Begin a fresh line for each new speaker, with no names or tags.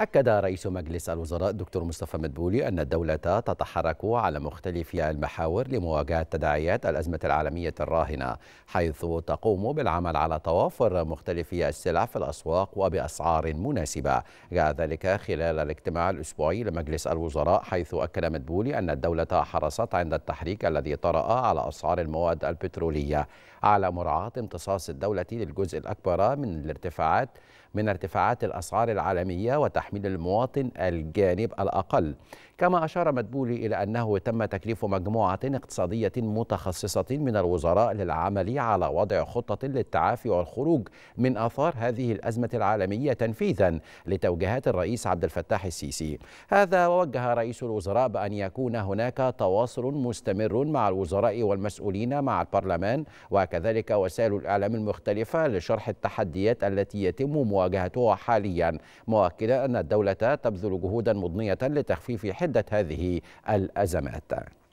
أكد رئيس مجلس الوزراء الدكتور مصطفى مدبولي أن الدولة تتحرك على مختلف المحاور لمواجهة تداعيات الأزمة العالمية الراهنة حيث تقوم بالعمل على توافر مختلف السلع في الأسواق وبأسعار مناسبة جاء ذلك خلال الاجتماع الأسبوعي لمجلس الوزراء حيث أكد مدبولي أن الدولة حرصت عند التحريك الذي طرأ على أسعار المواد البترولية على مراعاة امتصاص الدولة للجزء الأكبر من الارتفاعات من ارتفاعات الأسعار العالمية وتحميل المواطن الجانب الأقل كما أشار مدبولي إلى أنه تم تكليف مجموعة اقتصادية متخصصة من الوزراء للعمل على وضع خطة للتعافي والخروج من آثار هذه الأزمة العالمية تنفيذا لتوجيهات الرئيس عبد الفتاح السيسي هذا ووجه رئيس الوزراء بأن يكون هناك تواصل مستمر مع الوزراء والمسؤولين مع البرلمان وكذلك وسائل الإعلام المختلفة لشرح التحديات التي يتم مواجهتها مواجهتها حاليا مؤكدة أن الدولة تبذل جهودا مضنية لتخفيف حدة هذه الأزمات